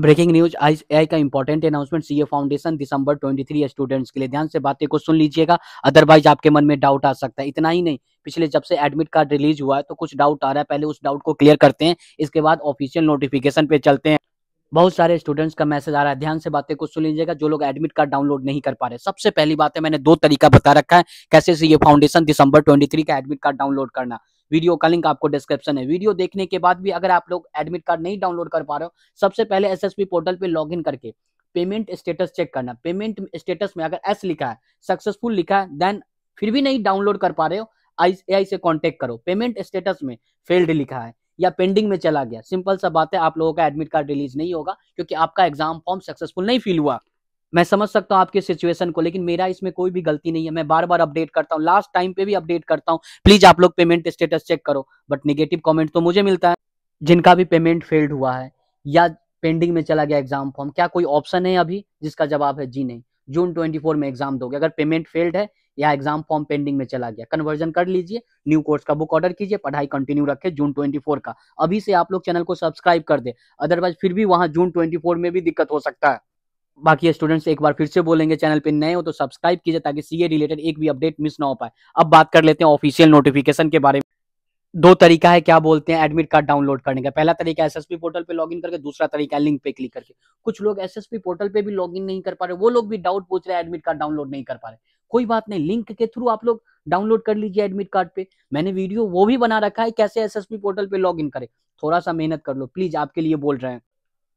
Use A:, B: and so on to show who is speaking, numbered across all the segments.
A: breaking news आई आई का इंपॉर्टेंट अनाउंसमेंट सीए फाउंडेशन दिसंबर 23 स्टूडेंट्स के लिए ध्यान से बातें को सुन लीजिएगा अदरवाइज आपके मन में डाउट आ सकता है इतना ही नहीं पिछले जब से एडमिट कार्ड रिलीज हुआ है तो कुछ डाउट आ रहा है पहले उस डाउट को क्लियर करते हैं इसके बाद ऑफिशियल नोटिफिकेशन पे चलते हैं बहुत सारे स्टूडेंट्स का मैसेज आ रहा है ध्यान से बातें को सुन लीजिएगा जो लोग एडमिट कार्ड डाउनलोड नहीं कर पा रहे सबसे पहली बात है मैंने दो तरीका बता रखा है कैसे सीए फाउंडेशन दिसंबर 23 का एडमिट कार्ड डाउनलोड करना वीडियो का लिंक आपको डिस्क्रिप्शन है वीडियो देखने के बाद भी अगर आप लोग एडमिट कार्ड नहीं डाउनलोड कर पा रहे हो सबसे पहले एसएसपी पोर्टल पे लॉगिन करके पेमेंट स्टेटस चेक करना पेमेंट स्टेटस में अगर एस लिखा है सक्सेसफुल लिखा है देन फिर भी नहीं डाउनलोड कर पा रहे हो आई से कॉन्टेक्ट करो पेमेंट स्टेटस में फेल्ड लिखा है या पेंडिंग में चला गया सिंपल सा बात है आप लोगों का एडमिट कार्ड रिलीज नहीं होगा क्योंकि आपका एग्जाम फॉर्म सक्सेसफुल नहीं फिल हुआ मैं समझ सकता हूँ आपके सिचुएशन को लेकिन मेरा इसमें कोई भी गलती नहीं है मैं बार बार अपडेट करता हूँ लास्ट टाइम पे भी अपडेट करता हूँ प्लीज आप लोग पेमेंट स्टेटस चेक करो बट निगेटिव कॉमेंट तो मुझे मिलता है जिनका भी पेमेंट फेल्ड हुआ है या पेंडिंग में चला गया एग्जाम फॉर्म क्या कोई ऑप्शन है अभी जिसका जवाब है जी नहीं जून 24 में एग्जाम दोगे अगर पेमेंट फेल्ड है या एग्जाम फॉर्म पेंडिंग में चला गया कन्वर्जन कर लीजिए न्यू कोर्स का बुक ऑर्डर कीजिए पढ़ाई कंटिन्यू रखें जून 24 का अभी से आप लोग चैनल को सब्सक्राइब कर दे अदरवाइज फिर भी वहां जून 24 में भी दिक्कत हो सकता है बाकी स्टूडेंट्स एक बार फिर से बोलेंगे चैनल पे नए हो तो सब्सक्राइब कीजिए ताकि सीए रिलेटेड एक भी अपडेट मिस ना हो पाए अब बात कर लेते हैं ऑफिशियल नोटिफिकेशन के बारे में दो तरीका है क्या बोलते हैं एडमिट कार्ड डाउनलोड करने का पहला तरीका एसएसपी पोर्टल पे लॉगिन करके दूसरा तरीका है लिंक पे क्लिक करके कुछ लोग एसएसपी पोर्टल पे भी लॉगिन नहीं कर पा रहे वो लोग भी डाउट पूछ रहे हैं एडमिट कार्ड डाउनलोड नहीं कर पा रहे कोई बात नहीं लिंक के थ्रू आप लोग डाउनलोड कर लीजिए एडमिट कार्ड पे मैंने वीडियो वो भी बना रखा है कैसे पी पोर्टल पे लॉग इन करें थोड़ा सा मेहनत कर लो प्लीज आपके लिए बोल रहे हैं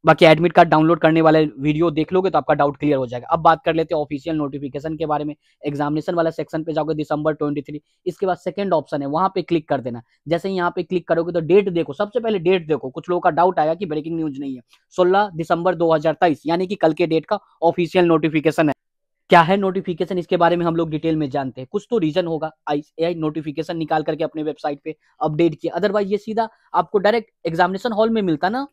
A: बाकी एडमिट कार्ड डाउनलोड करने वाले वीडियो देख लोगे तो आपका डाउट क्लियर हो जाएगा अब बात कर लेते हैं ऑफिशियल नोटिफिकेशन के बारे में एग्जामिनेशन वाला सेक्शन पे जाओगे दिसंबर 23 इसके बाद सेकंड ऑप्शन है वहां पे क्लिक कर देना जैसे यहाँ पे क्लिक करोगे तो डेट देखो सबसे पहले डेट देखो कुछ लोगों का डाउट आया कि ब्रेकिंग न्यूज नहीं है सोलह दिसंबर दो यानी कि कल के डेट का ऑफिशियल नोटिफिकेशन है क्या है नोटिफिकेशन इसके बारे में हम लोग डिटेल में जानते हैं कुछ तो रीजन होगा आई नोटिफिकेशन निकाल करके अपने वेबसाइट पे अपडेट किया अदरवाइज ये सीधा आपको डायरेक्ट एग्जामिनेशन हॉल में मिलता ना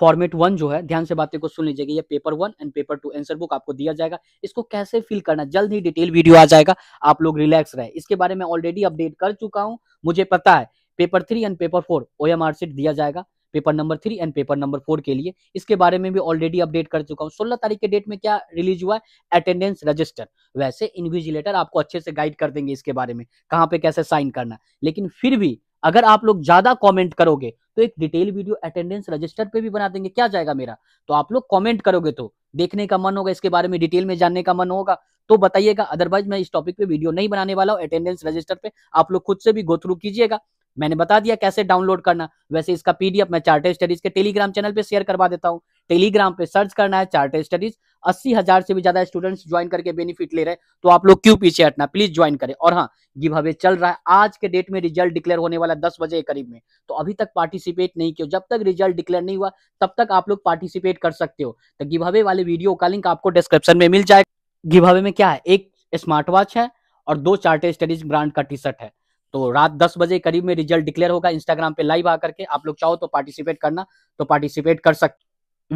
A: फॉर्मेट वन जो है ध्यान से बातें को सुन लीजिएगा ये paper one and paper two answer book आपको दिया जाएगा इसको कैसे फिल करना जल्द ही डिटेल वीडियो आ जाएगा आप लोग रिलैक्स रहे इसके बारे में ऑलरेडी अपडेट कर चुका हूँ मुझे पता है paper three and paper four O M दिया जाएगा paper number three and paper number four के लिए इसके बारे में भी ऑलरेडी अपडेट कर चुका हूँ सोलह तारीख के डेट में क्या रिलीज हुआ है अटेंडेंस रजिस्टर वैसे इन्विजिलेटर आपको अच्छे से गाइड कर देंगे इसके बारे में कहाँ पे कैसे साइन करना लेकिन फिर भी अगर आप लोग ज्यादा कमेंट करोगे तो एक डिटेल वीडियो अटेंडेंस रजिस्टर पे भी बना देंगे क्या जाएगा मेरा तो आप लोग कमेंट करोगे तो देखने का मन होगा इसके बारे में डिटेल में जानने का मन होगा तो बताइएगा अदरवाइज मैं इस टॉपिक पे वीडियो नहीं बनाने वाला हूँ अटेंडेंस रजिस्टर पे आप लोग खुद से भी गो थ्रू कीजिएगा मैंने बता दिया कैसे डाउनलोड करना वैसे इसका पीडीएफ मैं चार्टेड स्टडीज के टेलीग्राम चैनल पर शेयर करवा देता हूँ टेलीग्राम पे सर्च करना है चार्टर स्टडीज अस्सी हजार से भी ज्यादा स्टूडेंट्स ज्वाइन करके बेनिफिट ले रहे हैं तो आप लोग क्यों पीछे हटना प्लीज ज्वाइन करें और हाँ गिव अवे चल रहा है आज के डेट में रिजल्ट डिक्लेयर होने वाला दस बजे के करीब में तो अभी तक पार्टिसिपेट नहीं किया जब तक रिजल्ट डिक्लेयर नहीं हुआ तब तक आप लोग पार्टिसिपेट कर सकते हो तो गिव अवे वाले वीडियो का लिंक आपको डिस्क्रिप्शन में मिल जाएगा गिव अवे में क्या है एक स्मार्ट वॉच है और दो चार्टर स्टडीज ब्रांड का टी शर्ट है तो रात दस बजे करीब में रिजल्ट डिक्लेयर होगा इंस्टाग्राम पे लाइव आकर के आप लोग चाहो तो पार्टिसिपेट करना तो पार्टिसिपेट कर सकते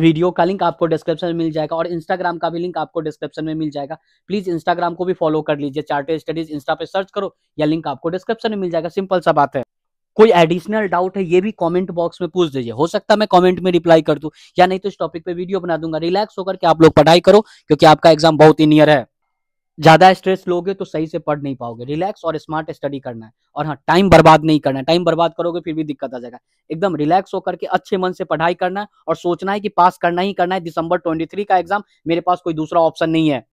A: वीडियो का लिंक आपको डिस्क्रिप्शन में मिल जाएगा और इंस्टाग्राम का भी लिंक आपको डिस्क्रिप्शन में मिल जाएगा प्लीज इंस्टाग्राम को भी फॉलो कर लीजिए चार्टेड स्टडीज इंस्टा पे सर्च करो या लिंक आपको डिस्क्रिप्शन में मिल जाएगा सिंपल सा बात है कोई एडिशनल डाउट है ये भी कमेंट बॉक्स में पूछ दीजिए हो सकता है मैं कमेंट में रिप्लाई कर दूं या नहीं तो इस टॉपिक पे वीडियो बना दूंगा रिलैक्स होकर के आप लोग पढ़ाई करो क्योंकि आपका एग्जाम बहुत ही नियर है ज़्यादा स्ट्रेस लोगे तो सही से पढ़ नहीं पाओगे रिलैक्स और स्मार्ट स्टडी करना है और हाँ टाइम बर्बाद नहीं करना है टाइम बर्बाद करोगे फिर भी दिक्कत आ जाएगा एकदम रिलैक्स होकर के अच्छे मन से पढ़ाई करना है और सोचना है कि पास करना ही करना है दिसंबर ट्वेंटी का एग्जाम मेरे पास कोई दूसरा ऑप्शन नहीं है